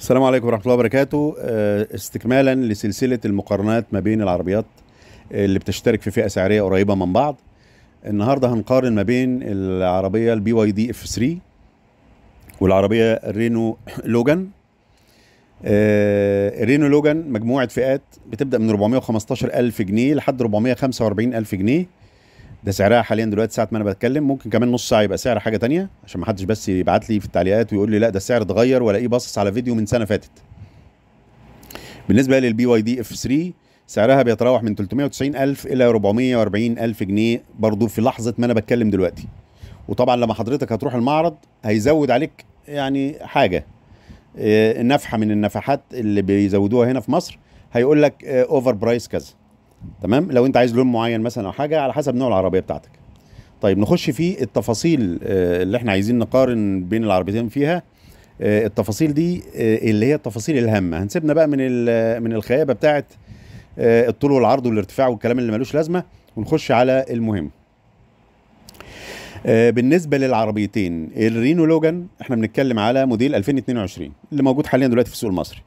السلام عليكم ورحمه الله وبركاته آه، استكمالا لسلسله المقارنات ما بين العربيات آه، اللي بتشترك في فئه سعريه قريبه من بعض النهارده هنقارن ما بين العربيه البي واي دي اف 3 والعربيه الرينو لوجان الرينو آه، لوجان مجموعه فئات بتبدا من 415 الف جنيه لحد 445 الف جنيه ده سعرها حاليا دلوقتي ساعه ما انا بتكلم ممكن كمان نص ساعه يبقى سعر حاجه تانية عشان ما حدش بس يبعت لي في التعليقات ويقول لي لا ده السعر اتغير والاقيه باصص على فيديو من سنه فاتت بالنسبه للبي واي دي اف 3 سعرها بيتراوح من 390 ألف إلى 440 ألف جنيه برضو في لحظة ما أنا بتكلم دلوقتي وطبعا لما حضرتك هتروح المعرض هيزود عليك يعني حاجة آه، نفحة من النفحات اللي بيزودوها هنا في مصر هيقول لك اوفر آه، برايس كذا تمام لو انت عايز لون معين مثلا او حاجه على حسب نوع العربيه بتاعتك طيب نخش في التفاصيل آه، اللي احنا عايزين نقارن بين العربيتين فيها آه، التفاصيل دي آه، اللي هي التفاصيل الهامه هنسيبنا بقى من من الخيابه بتاعه الطول والعرض والارتفاع والكلام اللي ملوش لازمه ونخش على المهم بالنسبه للعربيتين الرينو لوجان احنا بنتكلم على موديل 2022 اللي موجود حاليا دلوقتي في السوق المصري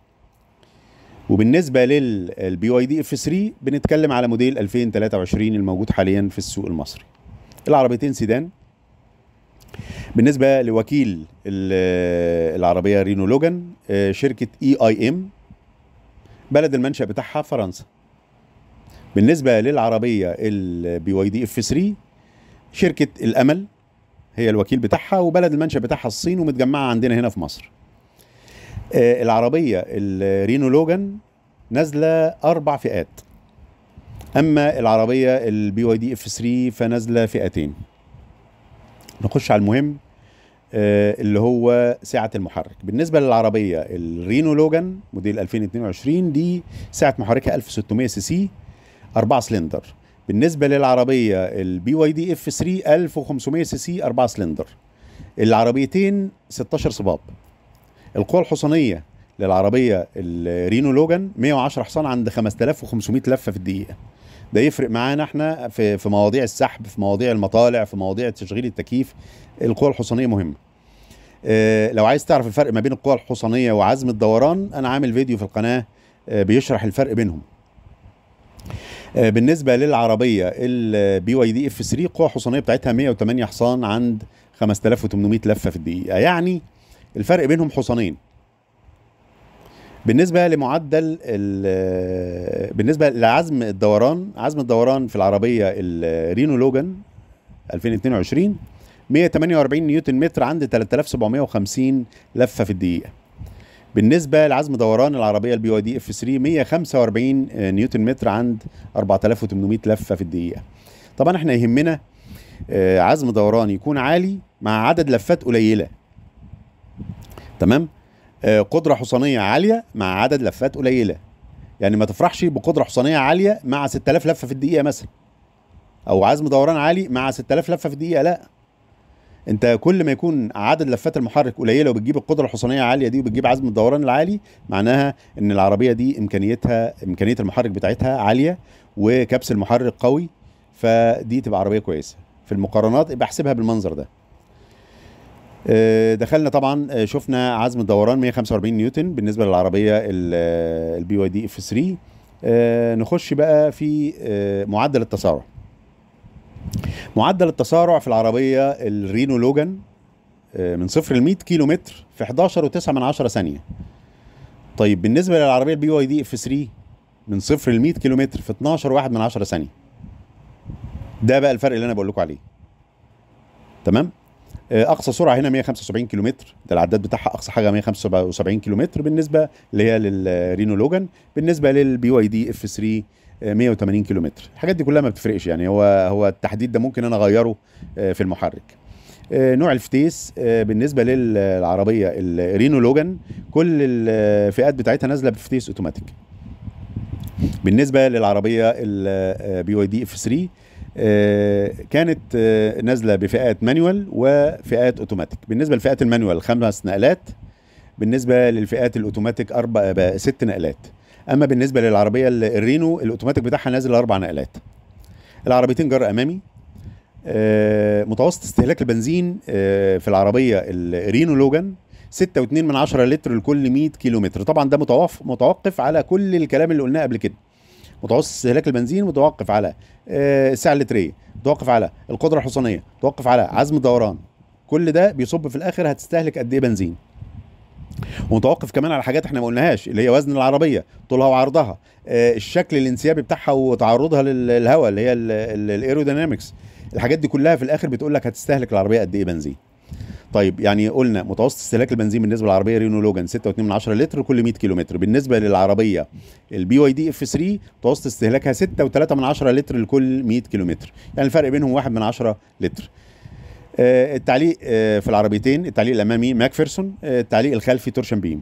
وبالنسبه للبي واي دي اف 3 بنتكلم على موديل 2023 الموجود حاليا في السوق المصري العربيتين سيدان بالنسبه لوكيل العربيه رينو لوجان آه، شركه اي اي ام بلد المنشا بتاعها فرنسا بالنسبه للعربيه البي واي دي اف 3 شركه الامل هي الوكيل بتاعها وبلد المنشا بتاعها الصين ومتجمعه عندنا هنا في مصر آه، العربيه الرينو لوجان نازله اربع فئات اما العربيه البي واي دي اف 3 فنازله فئتين نخش على المهم آه، اللي هو سعه المحرك بالنسبه للعربيه الرينو لوجان موديل 2022 دي سعه محركها 1600 سي سي 4 سلندر بالنسبه للعربيه البي واي دي اف 3 1500 سي سي 4 سلندر العربيتين 16 صباب القوى الحصانية للعربية الرينو لوجان 110 حصان عند 5500 لفة في الدقيقة ده يفرق معانا احنا في في مواضيع السحب في مواضيع المطالع في مواضيع تشغيل التكييف القوى الحصانية مهمة اه لو عايز تعرف الفرق ما بين القوى الحصانية وعزم الدوران انا عامل فيديو في القناة اه بيشرح الفرق بينهم اه بالنسبة للعربية البي آه، واي دي اف 3 قوى حصانيه بتاعتها 108 حصان عند 5800 لفة في الدقيقة يعني الفرق بينهم حصانين بالنسبه لمعدل بالنسبه لعزم الدوران عزم الدوران في العربيه الرينو لوجان 2022 148 نيوتن متر عند 3750 لفه في الدقيقه بالنسبه لعزم دوران العربيه البي واي دي اف 3 145 نيوتن متر عند 4800 لفه في الدقيقه طبعا احنا يهمنا آه، عزم دوران يكون عالي مع عدد لفات قليله تمام آه قدره حصانيه عاليه مع عدد لفات قليله يعني ما تفرحش بقدره حصانيه عاليه مع 6000 لفه في الدقيقه مثلا او عزم دوران عالي مع 6000 لفه في الدقيقه لا انت كل ما يكون عدد لفات المحرك قليله وبتجيب القدره الحصانيه عاليه دي وبتجيب عزم الدوران العالي معناها ان العربيه دي امكانيتها امكانيه المحرك بتاعتها عاليه وكبس المحرك قوي فدي تبقى عربيه كويسه في المقارنات ابقى احسبها بالمنظر ده آه، دخلنا طبعا آه، شفنا عزم الدوران 145 نيوتن بالنسبه للعربيه البي آه، واي دي اف 3 نخش بقى في معدل التسارع معدل التسارع في العربيه الرينو لوجان من صفر ل 100 كيلو متر في 11 و9 من 10 ثانيه طيب بالنسبه للعربيه البي واي دي اف 3 من صفر ل 100 كيلو متر في 12 و1 من 10 ثانيه ده بقى الفرق اللي انا بقول لكم عليه تمام آه، اقصى سرعه هنا 175 كيلومتر ده العداد بتاعها اقصى حاجه 175 كيلومتر بالنسبه اللي هي للرينو لوجان بالنسبه للبي واي دي اف 3 180 آه، كيلومتر الحاجات دي كلها ما بتفرقش يعني هو هو التحديد ده ممكن انا اغيره آه، في المحرك نوع الفتيس بالنسبه للعربيه الرينو لوجان كل الفئات بتاعتها نازله بفتيس اوتوماتيك بالنسبه للعربيه البي واي دي اف 3 كانت آه، نازله بفئات مانيوال وفئات اوتوماتيك بالنسبه لفئات المانيوال خمس نقلات بالنسبه للفئات الاوتوماتيك اربع آه، ست نقلات اما بالنسبه للعربيه الرينو الاوتوماتيك بتاعها نازل اربع نقلات العربيتين جر امامي آه، متوسط استهلاك البنزين في العربيه الرينو لوجان 6.2 من 10 لتر لكل 100 كيلومتر طبعا ده متوقف على كل الكلام اللي قلناه قبل كده متوسط استهلاك البنزين متوقف على السعه آه، اللتريه متوقف على القدره الحصانيه متوقف على عزم الدوران كل ده بيصب في الاخر هتستهلك قد ايه بنزين ومتوقف كمان على حاجات احنا ما قلناهاش اللي هي وزن العربيه طولها وعرضها آه الشكل الانسيابي بتاعها وتعرضها للهواء اللي هي الايروديناميكس الحاجات دي كلها في الاخر بتقول لك هتستهلك العربيه قد ايه بنزين طيب يعني قلنا متوسط استهلاك البنزين بالنسبه للعربيه رينو لوجان 6.2 لتر كل 100 كيلو متر بالنسبه للعربيه البي واي دي اف 3 متوسط استهلاكها 6.3 لتر لكل 100 كيلو متر يعني الفرق بينهم 1 من 10 لتر آه التعليق آه في العربيتين التعليق الامامي ماكفيرسون آه التعليق الخلفي تورشن بيم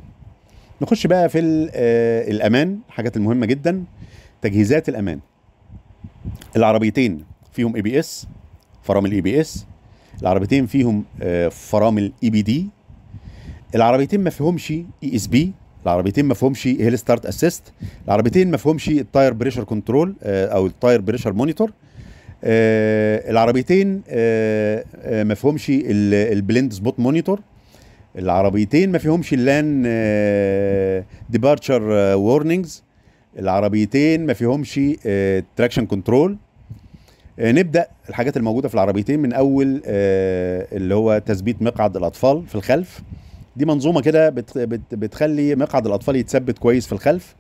نخش بقى في آه، الامان الحاجات المهمه جدا تجهيزات الامان العربيتين فيهم اي بي اس فرامل اي بي اس العربيتين فيهم آه، فرامل اي بي دي العربيتين ما فيهمش اي اس بي العربيتين ما فيهمش هيل ستارت اسيست العربيتين ما فيهمش التاير بريشر كنترول آه، او التاير بريشر مونيتور آه، العربيتين ما فيهمش البليند سبوت مونيتور العربيتين ما فيهمش اللان ديبارتشر وورنينجز العربيتين ما فيهمش تراكشن كنترول آه، نبدا الحاجات الموجوده في العربيتين من اول آه، اللي هو تثبيت مقعد الاطفال في الخلف دي منظومه كده بتخلي مقعد الاطفال يتثبت كويس في الخلف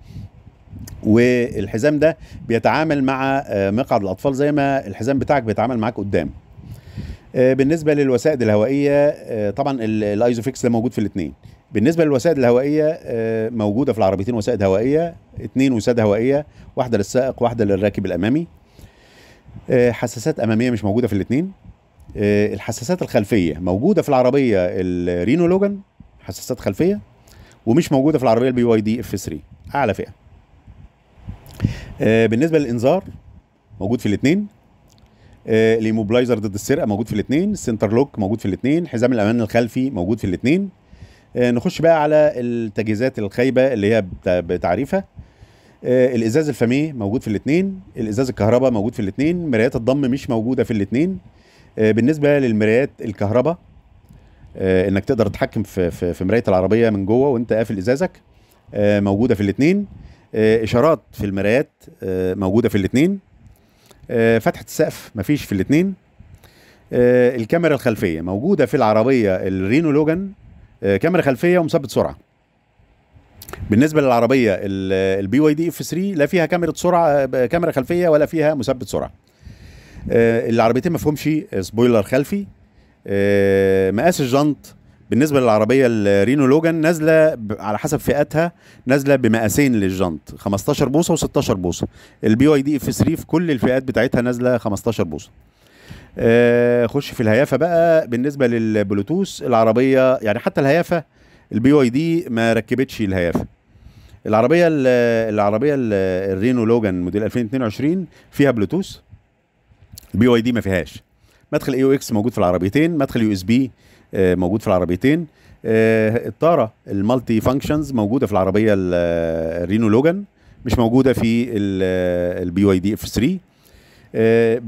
والحزام ده بيتعامل مع آه، مقعد الاطفال زي ما الحزام بتاعك بيتعامل معاك قدام بالنسبه للوسائد الهوائيه طبعا الايزوفيكس ده موجود في الاثنين بالنسبه للوسائد الهوائيه موجوده في العربيتين وسائد هوائيه اثنين وساده هوائيه واحده للسائق واحده للراكب الامامي آه، حساسات اماميه مش موجوده في الاثنين آه، الحساسات الخلفيه موجوده في العربيه الرينو لوجان حساسات خلفيه ومش موجوده في العربيه البي واي دي اف 3 اعلى فئه آه، بالنسبه للانذار موجود في الاثنين الايموبلايزر ضد السرقه موجود في الاثنين السنتر لوك موجود في الاثنين حزام الامان الخلفي موجود في الاثنين نخش بقى على التجهيزات الخايبه اللي هي بتعريفها آه، الازاز الفاميه موجود في الاثنين الازاز الكهرباء موجود في الاثنين مرايات الضم مش موجوده في الاثنين آه، بالنسبه للمرايات الكهرباء آه، انك تقدر تتحكم في في, في مرايه العربيه من جوه وانت قافل ازازك موجوده في الاثنين اشارات في المرايات موجوده في الاثنين فتحه السقف مفيش في الاثنين الكاميرا الخلفيه موجوده في العربيه الرينو لوجان كاميرا خلفيه ومثبت سرعه بالنسبه للعربيه البي واي دي اف 3 لا فيها كاميرا سرعه كاميرا خلفيه ولا فيها مثبت سرعه آه، العربيتين ما فيهمش سبويلر خلفي آه، مقاس الجنط بالنسبه للعربيه الرينو لوجان نازله على حسب فئاتها نازله بمقاسين للجنط 15 بوصه و16 بوصه البي واي دي اف 3 في كل الفئات بتاعتها نازله 15 بوصه آه، خش في الهيافه بقى بالنسبه للبلوتوث العربيه يعني حتى الهيافه البي واي دي ما ركبتش الهيافه العربيه الـ العربيه الـ الرينو لوجان موديل 2022 فيها بلوتوث البي واي دي ما فيهاش مدخل اي او اكس موجود في العربيتين مدخل يو اس بي موجود في العربيتين آه، الطاره المالتي فانكشنز موجوده في العربيه آه، الرينو لوجان مش موجوده في البي واي دي اف 3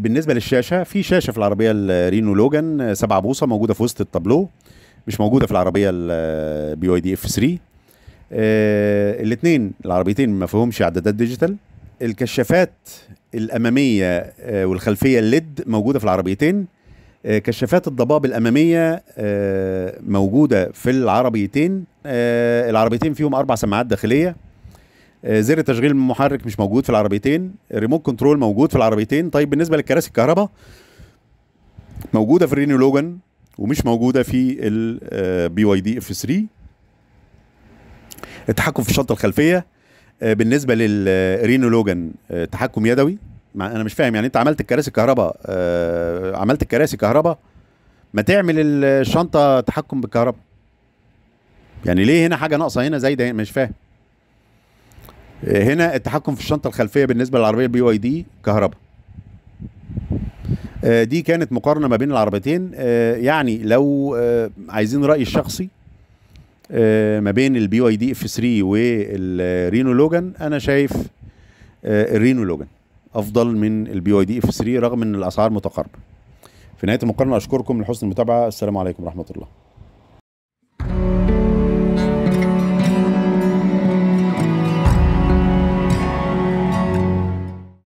بالنسبه للشاشه في شاشه في العربيه الرينو آه، لوجان 7 بوصه موجوده في وسط التابلو مش موجوده في العربيه البي واي دي اف آه، 3 آه، الاثنين العربيتين ما فيهمش عدادات ديجيتال الكشافات الاماميه آه، والخلفيه الليد e موجوده في العربيتين كشافات الضباب الاماميه موجوده في العربيتين العربيتين فيهم اربع سماعات داخليه زر تشغيل المحرك مش موجود في العربيتين ريموت كنترول موجود في العربيتين طيب بالنسبه للكراسي الكهرباء موجوده في الرينو لوجان ومش موجوده في البي واي دي اف 3 التحكم في الشنطه الخلفيه آه، بالنسبه للرينو آه، لوجان آه، تحكم يدوي انا مش فاهم يعني انت عملت الكراسي كهرباء عملت الكراسي كهرباء ما تعمل الشنطه تحكم بالكهرباء يعني ليه هنا حاجه ناقصه هنا زايده مش فاهم هنا التحكم في الشنطه الخلفيه بالنسبه للعربيه البي واي دي كهرباء آه، دي كانت مقارنه ما بين العربيتين آه، يعني لو آه، عايزين رايي الشخصي ما بين البي واي دي اف 3 والرينو لوجان انا شايف الرينو لوجان افضل من البي واي دي اف 3 رغم ان الاسعار متقاربه في نهايه المقارنه اشكركم لحسن المتابعه السلام عليكم ورحمه الله